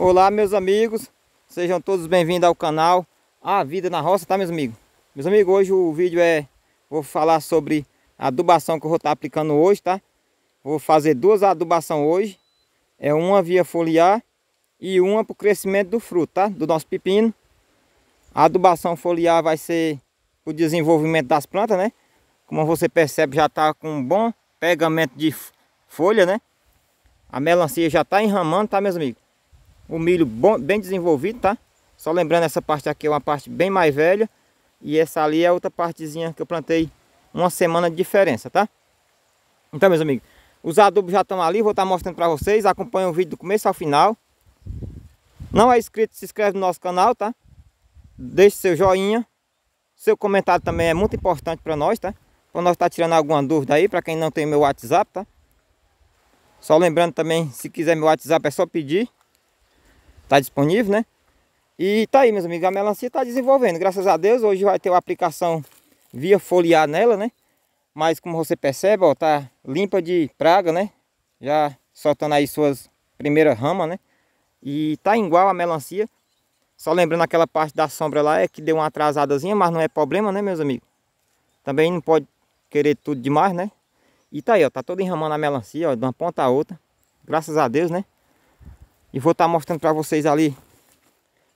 Olá meus amigos, sejam todos bem-vindos ao canal A Vida na Roça, tá meus amigos? Meus amigos, hoje o vídeo é, vou falar sobre a adubação que eu vou estar aplicando hoje, tá? Vou fazer duas adubações hoje, é uma via foliar e uma para o crescimento do fruto, tá? Do nosso pepino. A adubação foliar vai ser o desenvolvimento das plantas, né? Como você percebe, já está com um bom pegamento de folha, né? A melancia já está enramando, tá meus amigos? O milho bom, bem desenvolvido, tá? Só lembrando, essa parte aqui é uma parte bem mais velha. E essa ali é outra partezinha que eu plantei uma semana de diferença, tá? Então, meus amigos, os adubos já estão ali, vou estar tá mostrando para vocês. Acompanha o vídeo do começo ao final. Não é inscrito, se inscreve no nosso canal, tá? Deixe seu joinha. Seu comentário também é muito importante para nós, tá? Para nós estar tá tirando alguma dúvida aí, para quem não tem meu WhatsApp, tá? Só lembrando também, se quiser meu WhatsApp é só pedir. Tá disponível, né? E tá aí, meus amigos, a melancia tá desenvolvendo, graças a Deus. Hoje vai ter uma aplicação via foliar nela, né? Mas como você percebe, ó, tá limpa de praga, né? Já soltando aí suas primeiras ramas, né? E tá igual a melancia. Só lembrando aquela parte da sombra lá é que deu uma atrasadazinha, mas não é problema, né, meus amigos? Também não pode querer tudo demais, né? E tá aí, ó, tá todo enramando a melancia, ó, de uma ponta a outra. Graças a Deus, né? E vou estar tá mostrando para vocês ali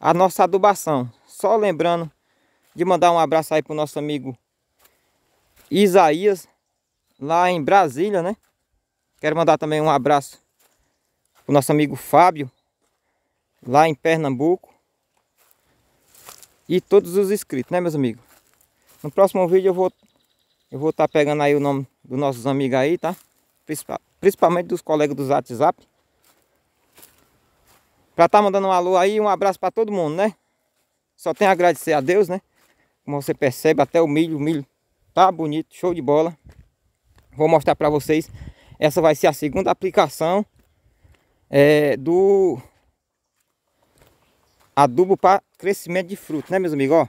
a nossa adubação. Só lembrando de mandar um abraço aí para o nosso amigo Isaías, lá em Brasília, né? Quero mandar também um abraço para o nosso amigo Fábio, lá em Pernambuco. E todos os inscritos, né, meus amigos? No próximo vídeo eu vou eu vou estar tá pegando aí o nome dos nossos amigos aí, tá? Principalmente dos colegas dos WhatsApp pra tá mandando um alô aí, um abraço para todo mundo, né? Só tem a agradecer a Deus, né? Como você percebe, até o milho, o milho tá bonito, show de bola. Vou mostrar para vocês. Essa vai ser a segunda aplicação é, do adubo para crescimento de fruto, né, meus amigos? Ó,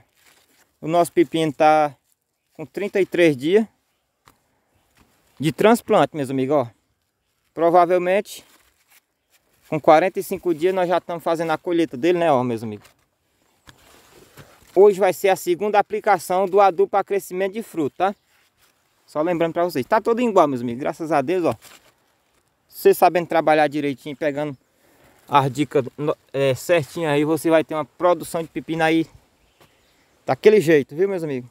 o nosso pepino tá com 33 dias de transplante, meus amigos, ó. Provavelmente com 45 dias nós já estamos fazendo a colheita dele, né, ó, meus amigos? Hoje vai ser a segunda aplicação do adubo para crescimento de fruto, tá? Só lembrando para vocês. Tá tudo igual, meus amigos. Graças a Deus, ó. Você sabendo trabalhar direitinho, pegando as dicas é, certinho aí, você vai ter uma produção de pepino aí daquele jeito, viu, meus amigos?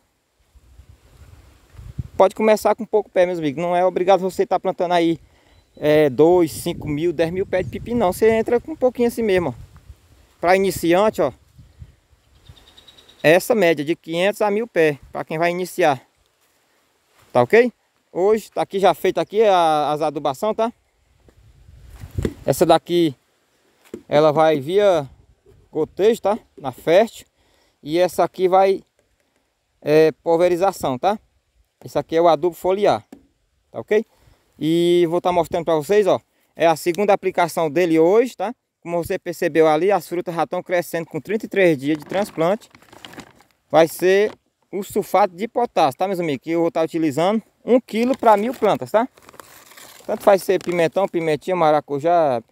Pode começar com pouco pé, meus amigos. Não é obrigado você estar tá plantando aí é, 2, 5 mil, 10 mil pés de pipi não. Você entra com um pouquinho assim mesmo. Para iniciante, ó. Essa média de 500 a mil pés. Para quem vai iniciar. Tá ok? Hoje, tá aqui já feita aqui a, as adubação, tá? Essa daqui, ela vai via gotejo, tá? Na fértil. E essa aqui vai é, pulverização, tá? Esse aqui é o adubo foliar. Tá ok? E vou estar tá mostrando para vocês, ó. É a segunda aplicação dele hoje, tá? Como você percebeu ali, as frutas já estão crescendo com 33 dias de transplante. Vai ser o sulfato de potássio, tá, meus amigos? Que eu vou estar tá utilizando 1 kg para mil plantas, tá? Tanto faz ser pimentão, pimentinha, maracujá,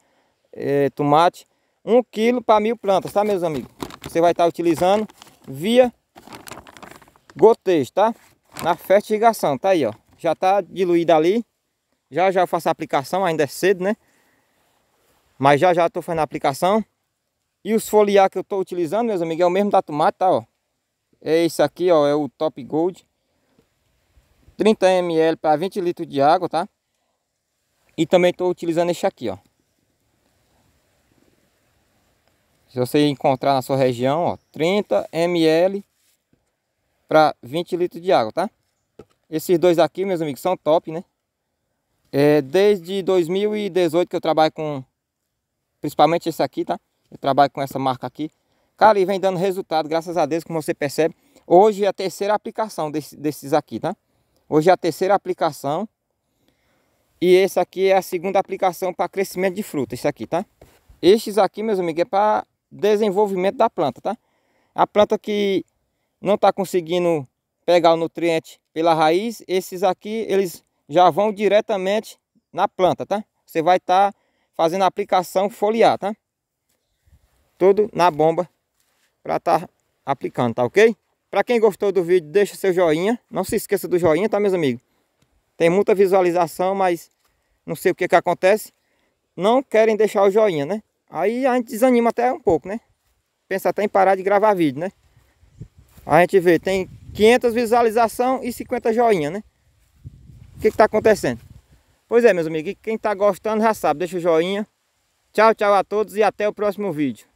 é, tomate. 1 kg para mil plantas, tá, meus amigos? Você vai estar tá utilizando via gotejo, tá? Na fertigação, tá aí, ó. Já tá diluída ali já já eu faço a aplicação, ainda é cedo, né? Mas já já estou fazendo a aplicação. E os foliar que eu estou utilizando, meus amigos, é o mesmo da tomate, tá? Ó. É esse aqui, ó, é o Top Gold. 30 ml para 20 litros de água, tá? E também estou utilizando esse aqui, ó. Se você encontrar na sua região, ó, 30 ml para 20 litros de água, tá? Esses dois aqui, meus amigos, são top, né? É, desde 2018 que eu trabalho com, principalmente esse aqui, tá? Eu trabalho com essa marca aqui. Cara, e vem dando resultado, graças a Deus, como você percebe. Hoje é a terceira aplicação desse, desses aqui, tá? Hoje é a terceira aplicação. E esse aqui é a segunda aplicação para crescimento de fruta, esse aqui, tá? Estes aqui, meus amigos, é para desenvolvimento da planta, tá? A planta que não está conseguindo pegar o nutriente pela raiz, esses aqui, eles já vão diretamente na planta, tá? Você vai estar tá fazendo a aplicação foliar, tá? Tudo na bomba para estar tá aplicando, tá ok? Para quem gostou do vídeo, deixa seu joinha. Não se esqueça do joinha, tá, meus amigos? Tem muita visualização, mas não sei o que que acontece. Não querem deixar o joinha, né? Aí a gente desanima até um pouco, né? Pensa até em parar de gravar vídeo, né? A gente vê, tem 500 visualização e 50 joinha, né? que está acontecendo. Pois é, meus amigos, quem está gostando já sabe, deixa o joinha. Tchau, tchau a todos e até o próximo vídeo.